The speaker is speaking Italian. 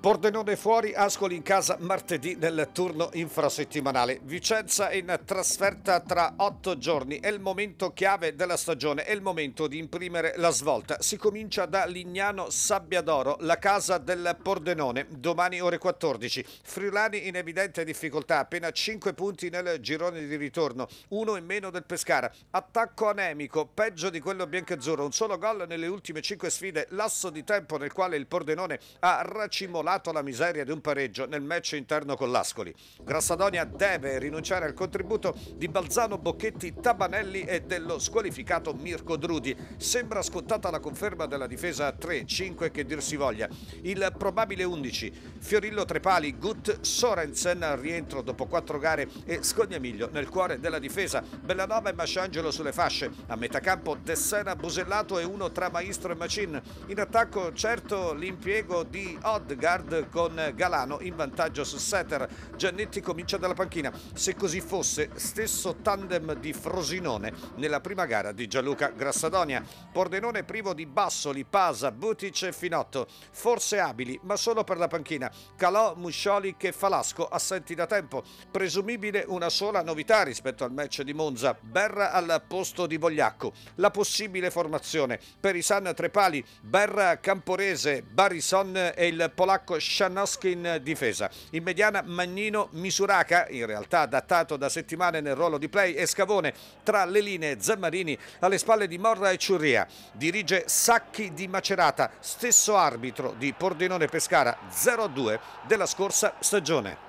Pordenone fuori, Ascoli in casa martedì nel turno infrasettimanale. Vicenza in trasferta tra otto giorni. È il momento chiave della stagione, è il momento di imprimere la svolta. Si comincia da Lignano Sabbiadoro, la casa del Pordenone, domani ore 14. Friulani in evidente difficoltà, appena 5 punti nel girone di ritorno, uno in meno del Pescara. Attacco anemico, peggio di quello biancazzurro. Un solo gol nelle ultime 5 sfide, lasso di tempo nel quale il Pordenone ha racimolato sorvolato la miseria di un pareggio nel match interno con l'Ascoli. Grassadonia deve rinunciare al contributo di Balzano, Bocchetti, Tabanelli e dello squalificato Mirko Drudi. Sembra scontata la conferma della difesa a 3-5 che dir si voglia. Il probabile 11, Fiorillo Trepali, Gut, Sorensen al rientro dopo quattro gare e Scognamiglio nel cuore della difesa. Bellanova e Masciangelo sulle fasce. A metà campo Dessena, Busellato e uno tra Maestro e Macin. In attacco certo l'impiego di Odgar Gerard con Galano in vantaggio su Setter. Giannetti comincia dalla panchina. Se così fosse, stesso tandem di Frosinone nella prima gara di Gianluca Grassadonia. Pordenone privo di Bassoli, Pasa, Butic e Finotto. Forse abili, ma solo per la panchina. Calò, Muscioli e Falasco assenti da tempo. Presumibile una sola novità rispetto al match di Monza. Berra al posto di Vogliacco. La possibile formazione per i San Trepali, Berra Camporese, Barison e il polacco attacco, Sciannowski in difesa. In mediana Magnino Misuraca, in realtà adattato da settimane nel ruolo di play, e Scavone tra le linee Zammarini alle spalle di Morra e Ciurria. Dirige Sacchi di Macerata, stesso arbitro di Pordenone Pescara 0-2 della scorsa stagione.